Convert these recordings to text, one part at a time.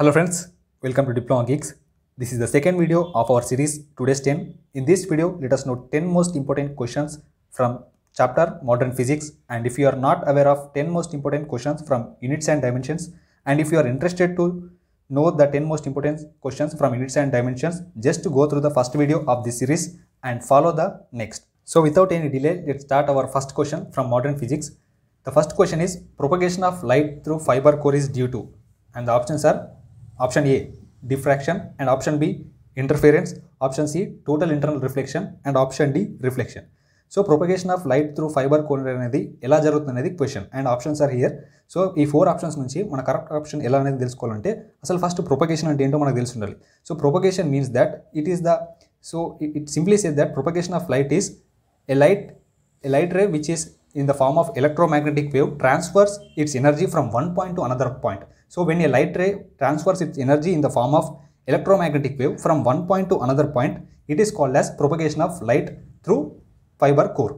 Hello friends, welcome to Diploma Geeks. This is the second video of our series Today's 10. In this video, let us know 10 most important questions from chapter Modern Physics and if you are not aware of 10 most important questions from units and dimensions and if you are interested to know the 10 most important questions from units and dimensions, just go through the first video of this series and follow the next. So without any delay, let's start our first question from Modern Physics. The first question is propagation of light through fiber core is due to and the options are option A diffraction and option B interference option C total internal reflection and option D reflection so propagation of light through fiber core అనేది ఎలా జరుగుతుంది అనేది question and options are here so ఈ four options నుంచి మన correct option ఎలా అనేది తెలుసుకోవాలంటే అసలు ఫస్ట్ ప్రొపగేషన్ అంటే ఏంటో మనకు తెలిసి ఉండాలి so propagation means that it is the so it simply says that propagation of light is a light a light ray which is in the form of electromagnetic wave transfers its energy from one point to another point so when a light ray transfers its energy in the form of electromagnetic wave from one point to another point it is called less propagation of light through fibre core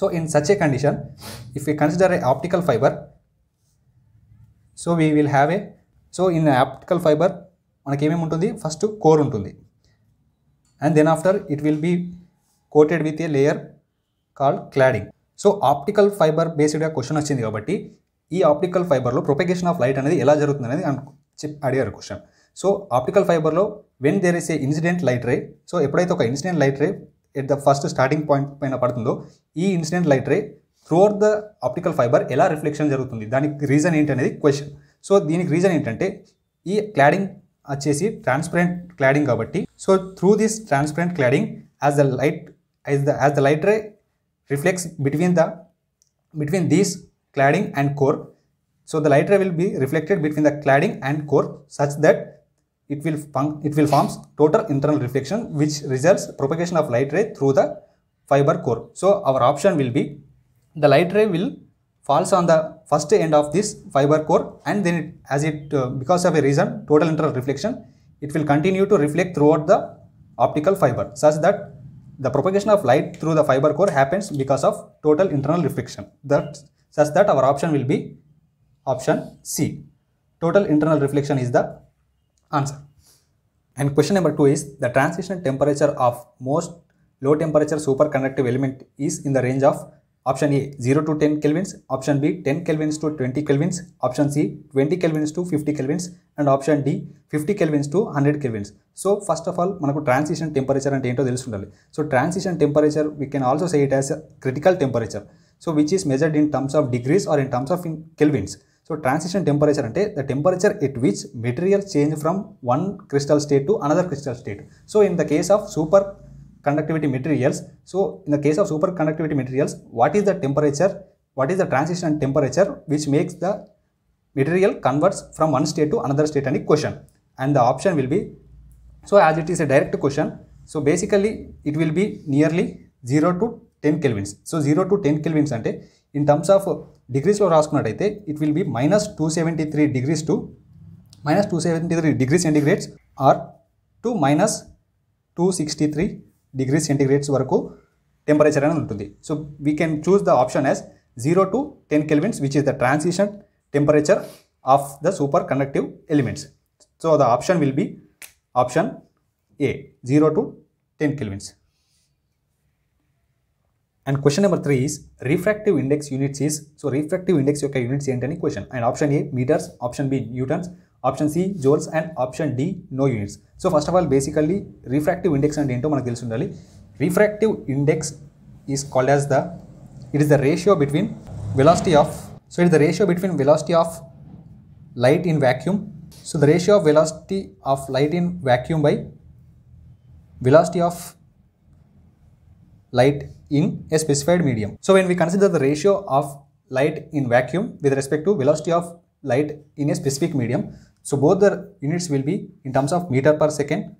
so in such a condition if you consider a optical fiber so we will have a so in optical fiber మనకి ఏమేమి ఉంటుంది first core ఉంటుంది and then after it will be coated with a layer called cladding so optical fiber బేస్డ్గా question వచ్చింది కాబట్టి ఈ optical ఫైబర్లో propagation of light అనేది ఎలా జరుగుతుంది అనేది చెప్ అడిగారు క్వశ్చన్ సో ఆప్టికల్ ఫైబర్లో when there is a incident light ray so ఎప్పుడైతే ఒక incident light ray at the first starting point పైన పడుతుందో ఈ incident light ray throughout the optical fiber ఎలా రిఫ్లెక్షన్ జరుగుతుంది దానికి రీజన్ ఏంటనేది క్వశ్చన్ సో దీనికి రీజన్ ఏంటంటే ఈ క్లాడింగ్ వచ్చేసి ట్రాన్స్పరెంట్ క్లాడింగ్ కాబట్టి so through this transparent cladding as the light as the as the light ray reflects between the between these cladding and core. So the light ray will be reflected between the cladding and core such that it will it will forms total internal reflection which results propagation of light ray through the fiber core. So our option will be the light ray will falls on the first end of this fiber core and then it, as it uh, because of a reason total internal reflection it will continue to reflect throughout the optical fiber such that the propagation of light through the fiber core happens because of total internal reflection. That such that our option will be option C. Total internal reflection is the answer. And question number 2 is the transition temperature of most low temperature superconductive element is in the range of option A 0 to 10 kelvins, option B 10 kelvins to 20 kelvins, option C 20 kelvins to 50 kelvins and option D 50 kelvins to 100 kelvins. So first of all మనకు transition temperature అంటే ఏంటో తెలుసుండాలి transition temperature we can also say it as a critical temperature. So which is measured in terms of degrees or in terms of in kelvins. So transition temperature అంటే the temperature at which material change from one crystal state to another crystal state. So in the case of super conductivity materials, so in the case of super conductivity materials, what is the temperature, what is the transition temperature which makes the material converts from one state to another state any question and the option will be so as it is a direct question so basically it will be nearly 0 to ten kelvins so zero to ten kelvins అంటే in terms of డిగ్రీస్లో రాసుకున్నట్టయితే it will be minus two seventy three degrees to minus two seventy three degree centigrades or to minus two sixty three degree centigrades వరకు temperature అనేది ఉంటుంది so we can choose the option as zero to ten kelvins which is the transition temperature of the super conductive elements so the option will be option A zero to ten kelvins And question number three is refractive index units is so refractive index okay units and any question and option A meters, option B newtons, option C joules and option D no units. So first of all basically refractive index and into manakilsundali refractive index is called as the it is the ratio between velocity of so it is the ratio between velocity of light in vacuum so the ratio of velocity of light in vacuum by velocity of light in a specified medium. So when we consider the ratio of light in vacuum with respect to velocity of light in a specific medium, so both the units will be in terms of meter per second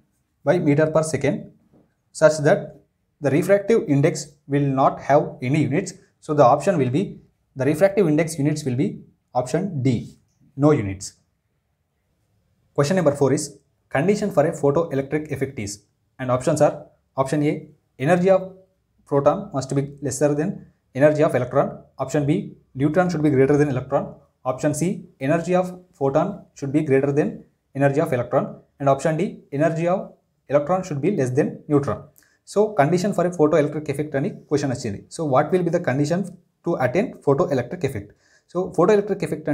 by meter per second such that the refractive index will not have any units. So the option will be the refractive index units will be option D, no units. Question number 4 is condition for a photoelectric effect is and options are option A energy of proton must be lesser than energy of electron. Option B, neutron should be greater than electron. Option C, energy of photon should be greater than energy of electron. And option D, energy of electron should be less than neutron. So, condition for a photoelectric effect and question question. So, what will be the condition to attain photoelectric effect? So, photoelectric effect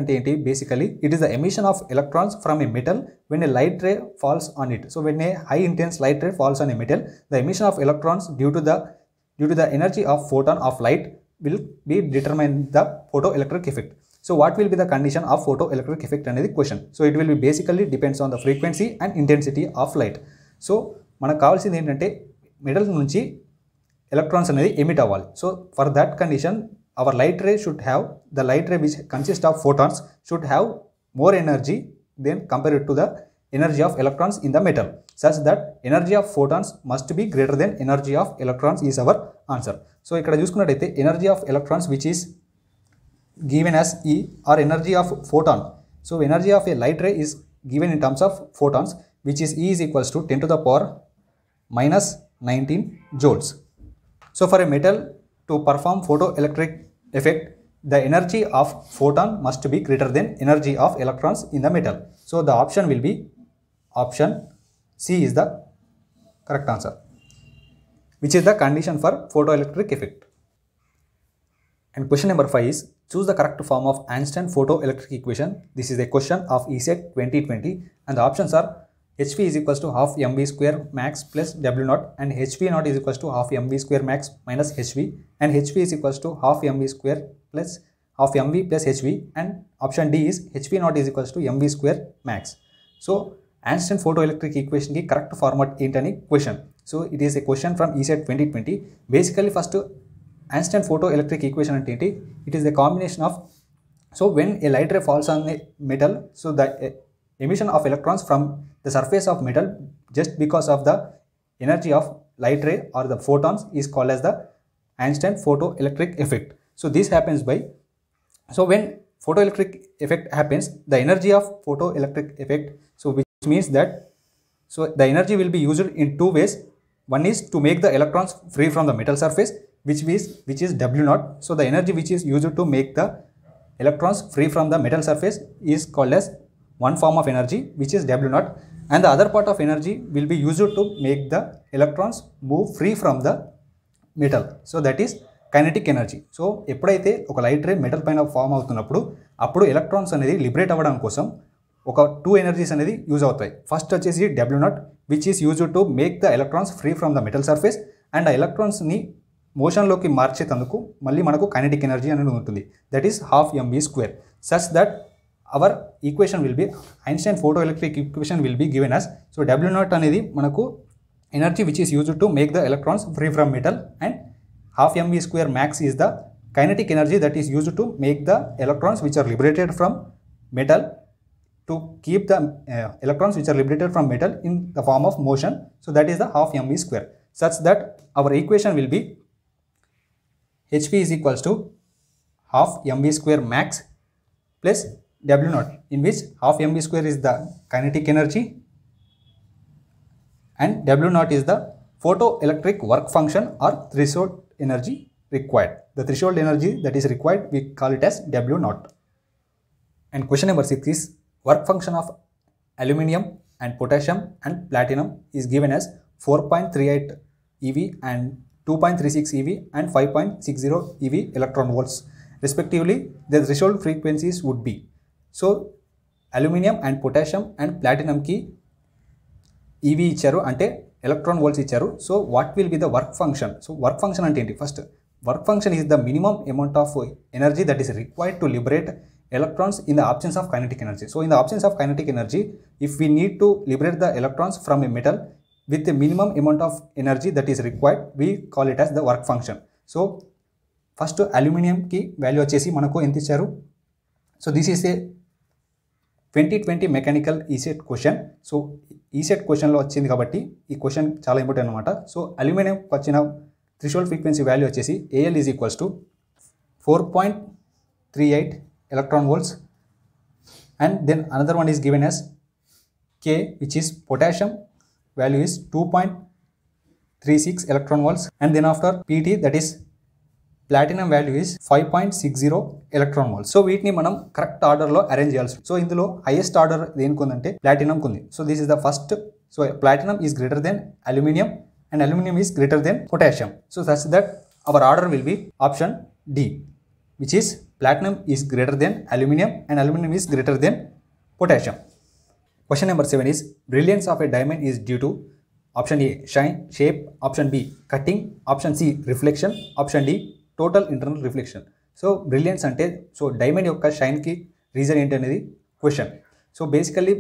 basically it is the emission of electrons from a metal when a light ray falls on it. So, when a high intense light ray falls on a metal, the emission of electrons due to the due to the energy of photon of light will be determined the photoelectric effect. So what will be the condition of photoelectric effect and the question. So it will be basically depends on the frequency and intensity of light. So mana kawal sin the metal nunchi electrons and the emit aval. So for that condition our light ray should have the light ray which consists of photons should have more energy than compared to the energy of electrons in the metal such that energy of photons must be greater than energy of electrons is our answer. So, here we can see energy of electrons which is given as E or energy of photon. So, energy of a light ray is given in terms of photons which is E is equal to 10 to the power minus 19 joules. So, for a metal to perform photoelectric effect, the energy of photon must be greater than energy of electrons in the metal. So, the option will be option C is the correct answer, which is the condition for photoelectric effect. And question number 5 is choose the correct form of Einstein photoelectric equation. This is a question of ESET 2020 and the options are HV is equals to half mv square max plus W naught and HV naught is equals to half mv square max minus HV and HV is equals to half mv square plus half mv plus HV and option D is HV naught is equals to mv square max. So Einstein photoelectric equation ki correct format intani question. So it is a question from ESET 2020. Basically, first Einstein photoelectric equation and TNT, it is the combination of so when a light ray falls on a metal, so the uh, emission of electrons from the surface of metal just because of the energy of light ray or the photons is called as the Einstein photoelectric effect. So this happens by so when photoelectric effect happens, the energy of photoelectric effect, so which which means that so the energy will be used in two ways one is to make the electrons free from the metal surface which is which is w naught so the energy which is used to make the electrons free from the metal surface is called as one form of energy which is w naught and the other part of energy will be used to make the electrons move free from the metal so that is kinetic energy so ఎప్పుడైతే of light ray to పైన form అవుతున్నప్పుడు అప్పుడు electrons అనేది liberate అవ్వడం kosam. ఒక two energies అనేది use అవుతాయి first వచ్చేసి W naught which is use to make the electrons free from the metal surface and ఆ ఎలక్ట్రాన్స్ని మోషన్లోకి మార్చేటందుకు మళ్ళీ మనకు కైనటిక్ ఎనర్జీ అనేది ఉంటుంది that is half MB square such that our equation will be Einstein photo electric equation will be given us so W naught అనేది మనకు energy which is use to make the electrons free from metal and half MB square max is the kinetic energy that is use to make the electrons which are liberated from metal to keep the uh, electrons which are liberated from metal in the form of motion. So that is the half m v square such that our equation will be hp is equals to half mv square max plus w naught in which half mv square is the kinetic energy and w naught is the photoelectric work function or threshold energy required. The threshold energy that is required we call it as w naught. And question number 6 is work function of aluminium and potassium and platinum is given as four point three eight eV and two point three six eV and five point six zero eV electron volts respectively the threshold frequencies would be so aluminium and potassium and ప్లాటినంకి eV ఇచ్చారు అంటే electron volts ఇచ్చారు so what will be the work function so work function అంటే ఏంటి first work function is the minimum amount of energy that is required to liberate electrons in the absence of kinetic energy. So in the absence of kinetic energy, if we need to liberate the electrons from a metal with the minimum amount of energy that is required, we call it as the work function. So first aluminum ki value మనకు ఎంత ఇచ్చారు so So this is a 2020 mechanical ECET question so ECET క్వశ్చన్లో వచ్చింది కాబట్టి ఈ question చాలా important అనమాట so aluminium వచ్చిన థ్రిషోల్ ఫ్రీక్వెన్సీ వాల్యూ వచ్చేసి AL is equals to four point three eight electron and then another one then given as K which is potassium which is two point three six electron volts and then after PT that is platinum value is five point six zero electron volt so వీటిని మనం correct ఆర్డర్లో arrange చేయాల్సి so ఇందులో highest order దేనికి ఉందంటే ప్లాటినంకి ఉంది so this is the first so platinum is greater than aluminium and aluminium is greater than potassium so such that our order will be option D which is platinum is greater than aluminium and aluminium is greater than potassium. Question number 7 is brilliance of a diamond is due to option A shine, shape, option B cutting, option C reflection, option D total internal reflection. So brilliance అంటే so diamond యొక్క షైన్కి reason ఏంటి అనేది question so basically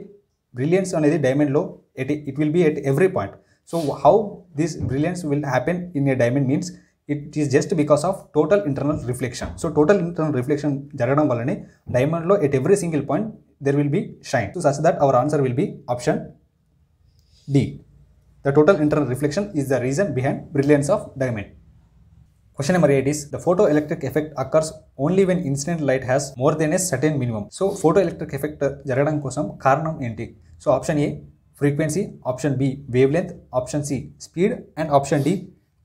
brilliance అనేది డైమండ్లో at it will be at every point so how this brilliance will happen in a diamond means it is just because of total internal reflection so total internal reflection జరగడం వల్లనే డైమండ్లో at every single point there will be shine so such that our answer will be option D the total internal reflection is the reason behind brilliance of diamond question eight is the photo electric effect occurs only when incident light has more than as certain minimum so photo electric effect జరగడం కోసం కారణం ఏంటి so option A frequency option B wave length option C speed and option D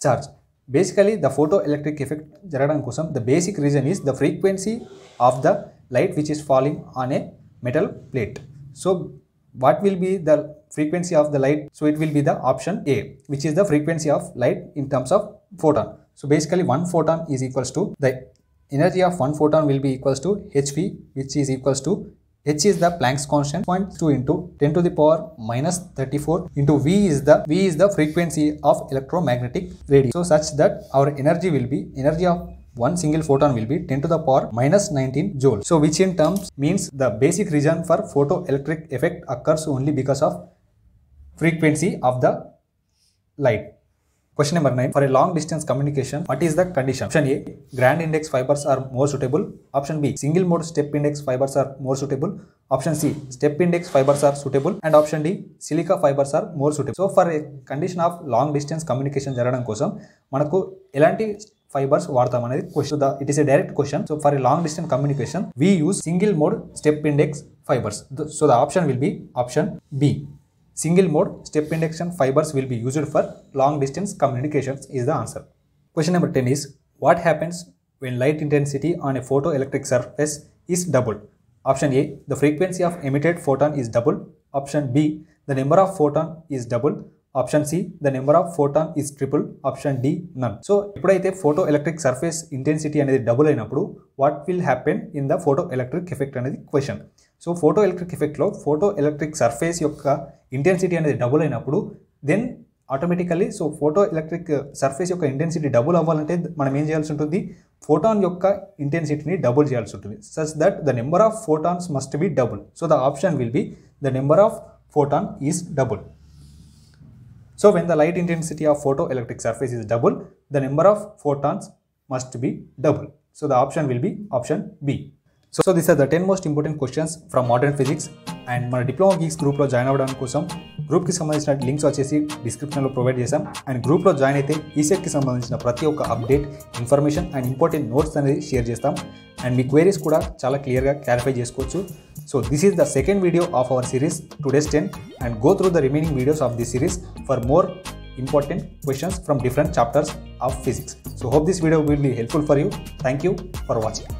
charge Basically, the photoelectric effect Jaradangkosam, the basic reason is the frequency of the light which is falling on a metal plate. So, what will be the frequency of the light? So, it will be the option A, which is the frequency of light in terms of photon. So, basically one photon is equals to the energy of one photon will be equals to h v, which is equals to h is the Planck's constant 0.2 into 10 to the power minus 34 into v is the v is the frequency of electromagnetic radius. So such that our energy will be energy of one single photon will be 10 to the power minus 19 joule. So which in terms means the basic reason for photoelectric effect occurs only because of frequency of the light. Question number 9. For a long distance communication, what is the condition? Option A. Grand index fibers are more suitable. Option B. Single mode step index fibers are more suitable. Option C. Step index fibers are suitable. And option D. Silica fibers are more suitable. So, for a condition of long distance communication జరగడం కోసం మనకు ఎలాంటి fibers వాడతాం అనేది question it is a direct question so for long distance communication we use single mode step index fibers so the option will be option B Single mode step induction fibers will be used for long distance communications is the answer. Question number 10 is what happens when light intensity on a photoelectric surface is doubled? Option A the frequency of emitted photon is double. Option B the number of photon is double. Option C the number of photon is triple option D none so ఎప్పుడైతే photo electric surface intensity అనేది double అయినప్పుడు what will happen in the photo electric effect అనేది question so photo electric ఎఫెక్ట్లో photo electric surface యొక్క intensity అనేది double అయినప్పుడు then automatically so photo electric surface యొక్క intensity double అవ్వాలంటే మనం ఏం చేయాల్సి ఉంటుంది ఫోటాన్ యొక్క ఇంటెన్సిటీని డబుల్ చేయాల్సి ఉంటుంది such that the number of photons must be double so the option will be the number of photon is double so when the light intensity of photo electric surface is double the number of photons must be double so the option will be option B so this are the ten most important questions from modern physics and మన Diploma Geeks గ్రూప్లో join అవ్వడానికి కోసం గ్రూప్కి సంబంధించిన links వచ్చేసి డిస్క్రిప్షన్లో provide చేశాం and గ్రూప్లో జాయిన్ అయితే సెట్కి సంబంధించిన ప్రతి ఒక్క update information and important notes అనేది షేర్ చేస్తాం అండ్ మీ క్వైరీస్ కూడా చాలా క్లియర్గా క్లారిఫై చేసుకోవచ్చు so this is the second video of our series today's ten and go through the remaining videos of this series for more important questions from different chapters of physics so hope this video will be helpful for you thank you for watching